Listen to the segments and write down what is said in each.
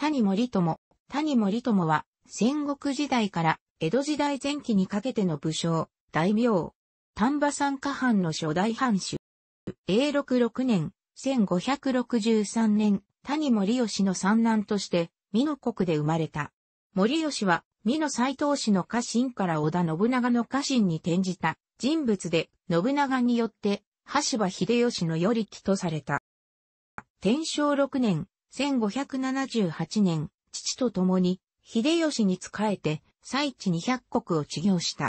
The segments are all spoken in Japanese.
谷森友、谷森友は、戦国時代から江戸時代前期にかけての武将、大名、丹波山下藩の初代藩主。永禄6年、1563年、谷森義の三男として、美濃国で生まれた。森義は、美濃斎藤氏の家臣から織田信長の家臣に転じた人物で、信長によって、橋場秀吉の寄り木とされた。天正6年、1578年、父と共に、秀吉に仕えて、最地200国を治業した。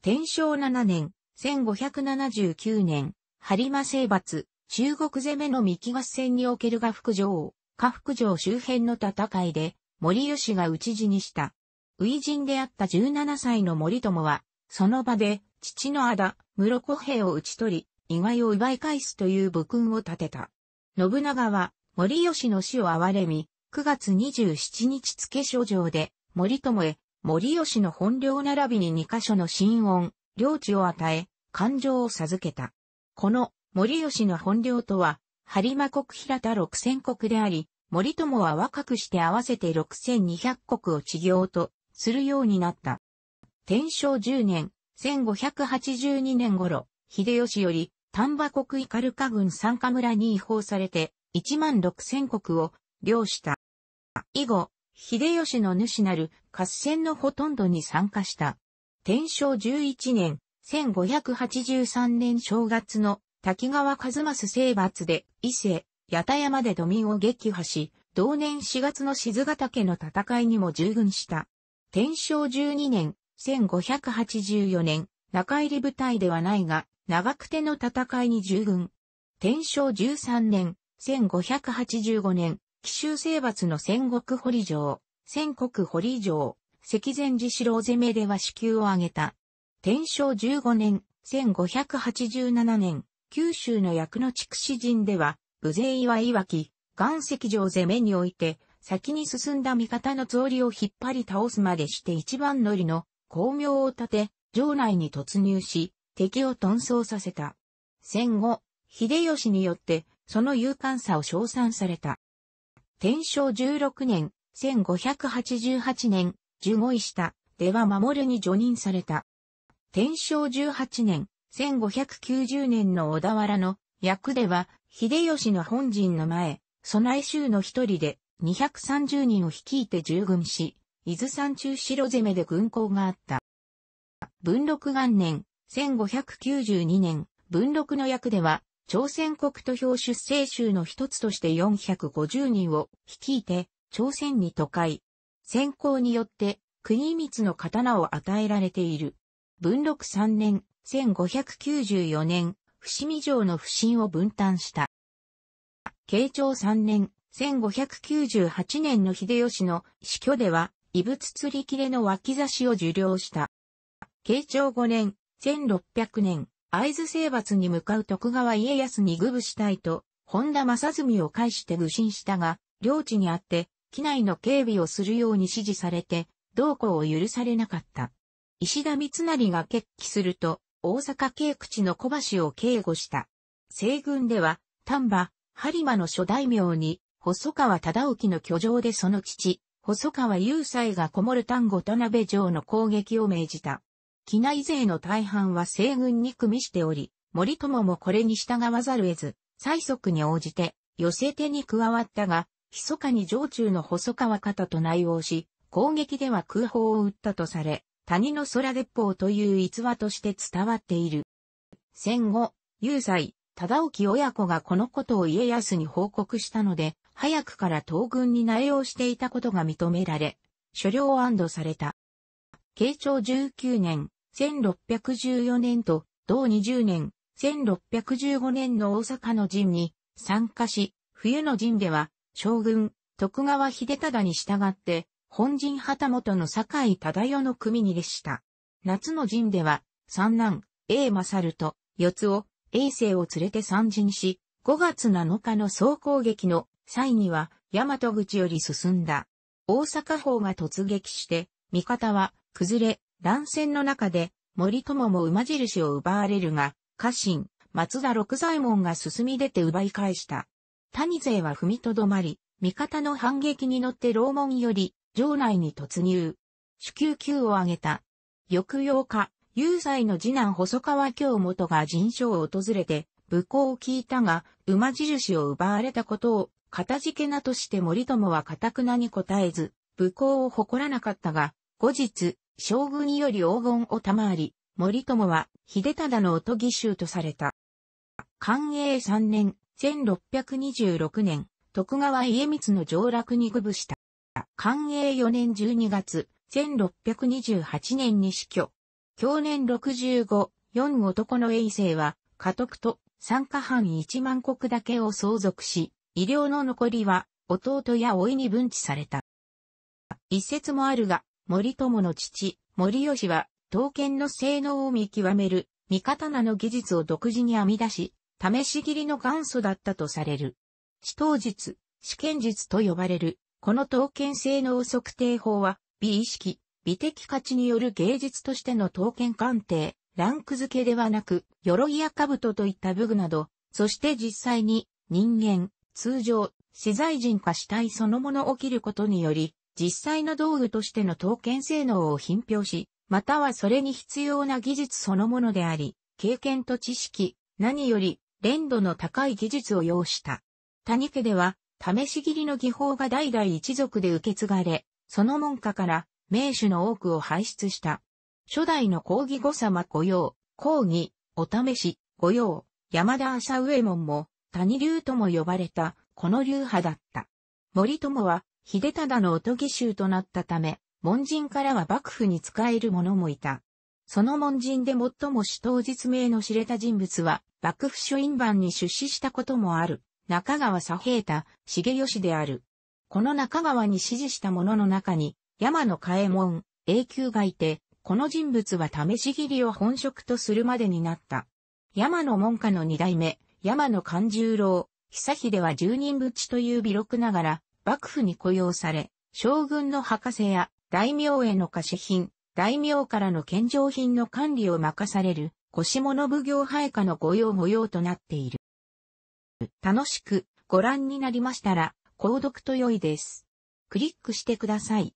天正7年、1579年、播磨征伐、中国攻めの三木合戦におけるが福城、下福城周辺の戦いで、森吉が討ち死にした。初陣であった17歳の森友は、その場で、父の仇、室子兵を討ち取り、意外を奪い返すという武勲を立てた。信長は、森吉の死を憐れみ、9月27日付書上で、森友へ、森吉の本領並びに2箇所の新音、領地を与え、感情を授けた。この、森吉の本領とは、播磨国平田六千国であり、森友は若くして合わせて六千二百国を治行とするようになった。天正10年、百八十二年頃、秀吉より丹波国イカルカ郡三河村に移法されて、1万6千国を領した。以後、秀吉の主なる合戦のほとんどに参加した。天正11年、1583年正月の滝川一正征伐で伊勢、八田山で土民を撃破し、同年4月の静ヶ岳の戦いにも従軍した。天正12年、1584年、中入り部隊ではないが、長久手の戦いに従軍。天正13年、1585年、紀州征伐の戦国堀城、戦国堀城、赤前寺四郎攻めでは支給を挙げた。天正15年、1587年、九州の役の筑紫人では、武勢岩岩木、岩石城攻めにおいて、先に進んだ味方の草履を引っ張り倒すまでして一番乗りの巧妙を立て、城内に突入し、敵を遁走させた。戦後、秀吉によってその勇敢さを称賛された。天正16年、1588年、15位下、では守に除任された。天正18年、1590年の小田原の役では、秀吉の本陣の前、備え衆の一人で230人を率いて従軍し、伊豆山中城攻めで軍港があった。文禄元年、1592年、文禄の役では、朝鮮国土表出生州の一つとして450人を率いて、朝鮮に都会。先行によって、国光の刀を与えられている。文禄3年、1594年、伏見城の不審を分担した。慶長3年、1598年の秀吉の死去では、異物釣り切れの脇差しを受領した。慶長5年、1600年、会津征伐に向かう徳川家康に愚部したいと、本田正純を介して愚心したが、領地にあって、機内の警備をするように指示されて、同行を許されなかった。石田三成が決起すると、大阪警口の小橋を警護した。西軍では、丹波、播磨の諸大名に、細川忠興の居城でその父、細川雄斎がこもる丹後田辺城の攻撃を命じた。機内勢の大半は西軍に組みしており、森友もこれに従わざる得ず、最速に応じて、寄せ手に加わったが、密かに上中の細川方と内応し、攻撃では空砲を撃ったとされ、谷の空鉄砲という逸話として伝わっている。戦後、有罪、忠興親子がこのことを家康に報告したので、早くから東軍に内応していたことが認められ、所領安堵された。慶長19年、1614年と、同20年、1615年の大阪の陣に参加し、冬の陣では、将軍、徳川秀忠に従って、本陣旗本の酒井忠代の組に列した。夏の陣では、三男、A 勝と、四つを、永生を連れて参陣し、5月7日の総攻撃の際には、大和口より進んだ。大阪方が突撃して、味方は崩れ、乱戦の中で、森友も馬印を奪われるが、家臣、松田六左衛門が進み出て奪い返した。谷勢は踏みとどまり、味方の反撃に乗って牢門より、城内に突入。主級級を挙げた。翌8日、雄斎の次男細川京元が人所を訪れて、武功を聞いたが、馬印を奪われたことを、片付けなとして森友は堅くなに答えず、武功を誇らなかったが、後日、将軍により黄金を賜り、森友は秀忠のおとぎ衆とされた。寛永3年、1626年、徳川家光の上洛に具した。寛永4年12月、1628年に死去。去年65、4男の衛星は、家督と参加藩1万国だけを相続し、医療の残りは、弟や老いに分置された。一説もあるが、森友の父、森吉は、刀剣の性能を見極める、方刀の技術を独自に編み出し、試し切りの元祖だったとされる。死闘術、試験術と呼ばれる、この刀剣性能測定法は、美意識、美的価値による芸術としての刀剣鑑定、ランク付けではなく、鎧や兜といった武具など、そして実際に人間、通常、資材人化死体そのものを切ることにより、実際の道具としての刀剣性能を品評し、またはそれに必要な技術そのものであり、経験と知識、何より、連度の高い技術を要した。谷家では、試し切りの技法が代々一族で受け継がれ、その門下から名手の多くを輩出した。初代の講義後様御用、講義、お試し、御用、山田浅上門も谷流とも呼ばれた、この流派だった。森友は秀忠のおとぎ衆となったため、門人からは幕府に仕える者もいた。その門人で最も主当実名の知れた人物は、幕府書院番に出資したこともある、中川左平太、重義である。この中川に指示した者の中に、山の替衛門、永久がいて、この人物は試し切りを本職とするまでになった。山の門下の二代目、山の勘十郎、久秀は十人ちという微録ながら、幕府に雇用され、将軍の博士や大名への貸し品、大名からの献上品の管理を任される、腰物奉行配下の御用模様となっている。楽しくご覧になりましたら、購読と良いです。クリックしてください。